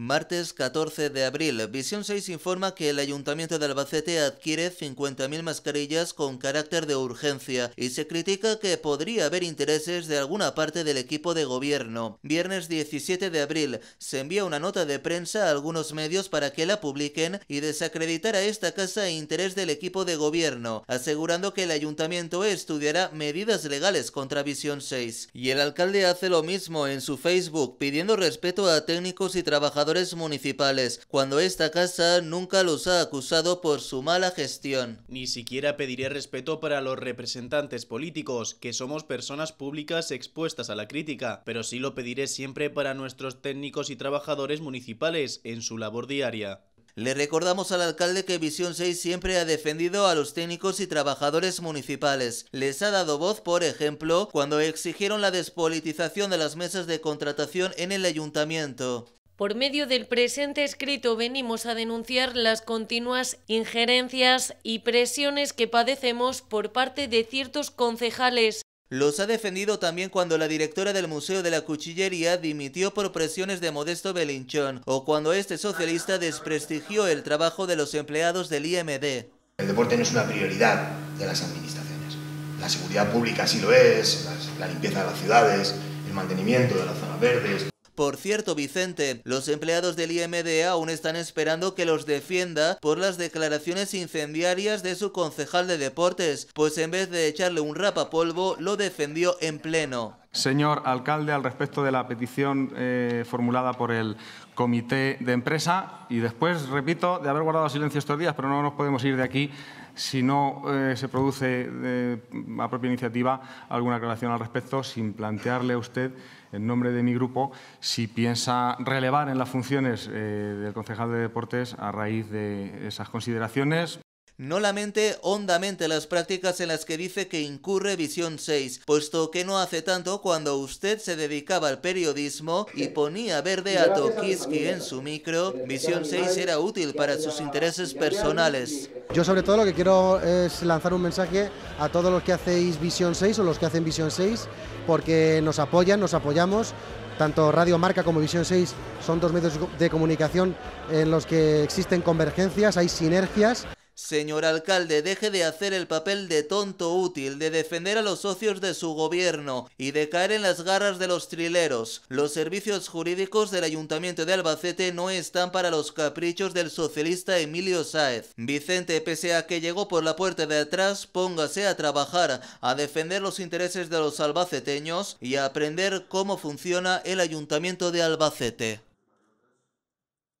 Martes 14 de abril, Visión 6 informa que el Ayuntamiento de Albacete adquiere 50.000 mascarillas con carácter de urgencia y se critica que podría haber intereses de alguna parte del equipo de gobierno. Viernes 17 de abril, se envía una nota de prensa a algunos medios para que la publiquen y desacreditar a esta casa e interés del equipo de gobierno, asegurando que el Ayuntamiento estudiará medidas legales contra Visión 6. Y el alcalde hace lo mismo en su Facebook, pidiendo respeto a técnicos y trabajadores municipales, cuando esta casa nunca los ha acusado por su mala gestión. Ni siquiera pediré respeto para los representantes políticos, que somos personas públicas expuestas a la crítica, pero sí lo pediré siempre para nuestros técnicos y trabajadores municipales en su labor diaria. Le recordamos al alcalde que Visión 6 siempre ha defendido a los técnicos y trabajadores municipales. Les ha dado voz, por ejemplo, cuando exigieron la despolitización de las mesas de contratación en el ayuntamiento. Por medio del presente escrito venimos a denunciar las continuas injerencias y presiones que padecemos por parte de ciertos concejales. Los ha defendido también cuando la directora del Museo de la Cuchillería dimitió por presiones de Modesto Belinchón o cuando este socialista desprestigió el trabajo de los empleados del IMD. El deporte no es una prioridad de las administraciones. La seguridad pública sí lo es, la limpieza de las ciudades, el mantenimiento de las zonas verdes. Por cierto, Vicente, los empleados del IMD aún están esperando que los defienda por las declaraciones incendiarias de su concejal de deportes, pues en vez de echarle un rapapolvo, lo defendió en pleno señor alcalde, al respecto de la petición eh, formulada por el comité de empresa. Y después, repito, de haber guardado silencio estos días, pero no nos podemos ir de aquí si no eh, se produce eh, a propia iniciativa alguna aclaración al respecto, sin plantearle a usted, en nombre de mi grupo, si piensa relevar en las funciones del concejal de deportes a raíz de esas consideraciones no lamente hondamente las prácticas en las que dice que incurre Visión 6, puesto que no hace tanto cuando usted se dedicaba al periodismo y ponía verde a Tokiski en su micro, eh, Visión 6 era útil para sus intereses personales. Yo sobre todo lo que quiero es lanzar un mensaje a todos los que hacéis Visión 6 o los que hacen Visión 6, porque nos apoyan, nos apoyamos, tanto Radio Marca como Visión 6 son dos medios de comunicación en los que existen convergencias, hay sinergias. Señor alcalde, deje de hacer el papel de tonto útil, de defender a los socios de su gobierno y de caer en las garras de los trileros. Los servicios jurídicos del Ayuntamiento de Albacete no están para los caprichos del socialista Emilio Sáez. Vicente, pese a que llegó por la puerta de atrás, póngase a trabajar, a defender los intereses de los albaceteños y a aprender cómo funciona el Ayuntamiento de Albacete.